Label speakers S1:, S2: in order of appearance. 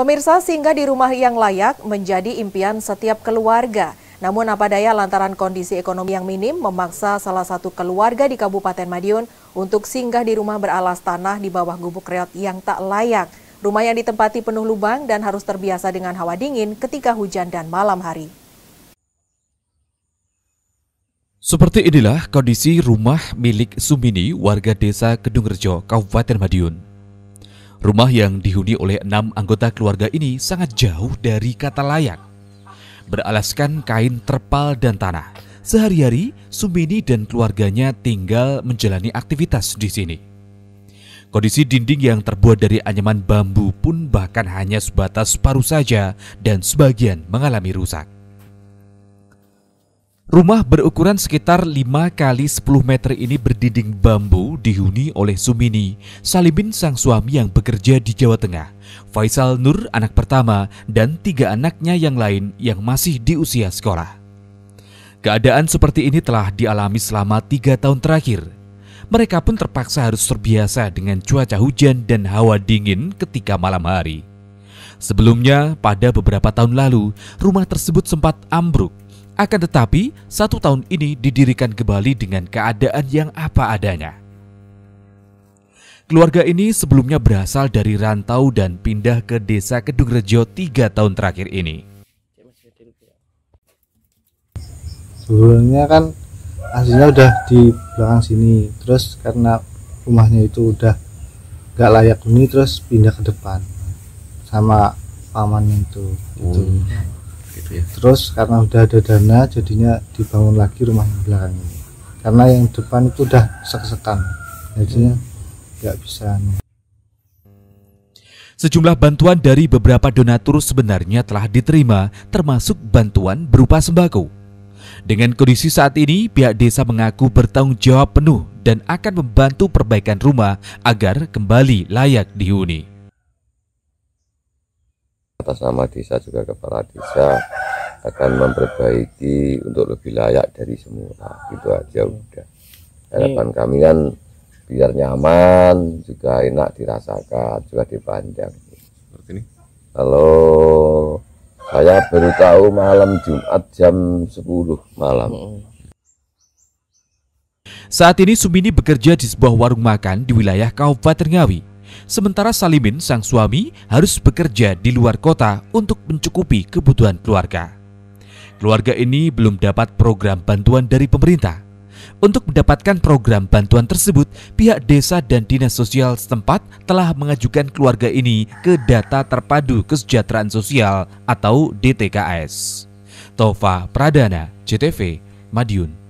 S1: Pemirsa singgah di rumah yang layak menjadi impian setiap keluarga. Namun apa daya lantaran kondisi ekonomi yang minim memaksa salah satu keluarga di Kabupaten Madiun untuk singgah di rumah beralas tanah di bawah gubuk reot yang tak layak. Rumah yang ditempati penuh lubang dan harus terbiasa dengan hawa dingin ketika hujan dan malam hari. Seperti inilah kondisi rumah milik Sumini warga desa Kedungrejo, Kabupaten Madiun. Rumah yang dihuni oleh enam anggota keluarga ini sangat jauh dari kata layak. Beralaskan kain terpal dan tanah, sehari-hari Sumini dan keluarganya tinggal menjalani aktivitas di sini. Kondisi dinding yang terbuat dari anyaman bambu pun bahkan hanya sebatas paruh saja dan sebagian mengalami rusak. Rumah berukuran sekitar 5 kali 10 meter ini berdinding bambu dihuni oleh Sumini, Salibin sang suami yang bekerja di Jawa Tengah, Faisal Nur anak pertama, dan tiga anaknya yang lain yang masih di usia sekolah. Keadaan seperti ini telah dialami selama tiga tahun terakhir. Mereka pun terpaksa harus terbiasa dengan cuaca hujan dan hawa dingin ketika malam hari. Sebelumnya, pada beberapa tahun lalu, rumah tersebut sempat ambruk akan tetapi, satu tahun ini didirikan kembali dengan keadaan yang apa adanya. Keluarga ini sebelumnya berasal dari rantau dan pindah ke desa Kedungrejo tiga tahun terakhir ini.
S2: Sebelumnya kan aslinya udah di belakang sini, terus karena rumahnya itu udah gak layak huni, terus pindah ke depan sama pamannya itu. Gitu. Oh gitu ya terus karena udah ada dana jadinya dibangun lagi rumah yang belakang ini karena yang depan itu udah sek-sekan jadinya nggak hmm. bisa anu.
S1: Sejumlah bantuan dari beberapa donatur sebenarnya telah diterima, termasuk bantuan berupa sembako. Dengan kondisi saat ini, pihak desa mengaku bertanggung jawab penuh dan akan membantu perbaikan rumah agar kembali layak dihuni
S3: atas nama desa juga kepala desa akan memperbaiki untuk lebih layak dari semula itu aja udah harapan iya. kami kan biar nyaman juga enak dirasakan juga dipandang ini halo saya baru tahu malam Jumat jam 10 malam
S1: saat ini Sumini bekerja di sebuah warung makan di wilayah Kabupaten Ngawi Sementara Salimin, sang suami, harus bekerja di luar kota untuk mencukupi kebutuhan keluarga. Keluarga ini belum dapat program bantuan dari pemerintah. Untuk mendapatkan program bantuan tersebut, pihak desa dan dinas sosial setempat telah mengajukan keluarga ini ke Data Terpadu Kesejahteraan Sosial atau DTKS. Tova Pradana,
S3: CTV, Madiun.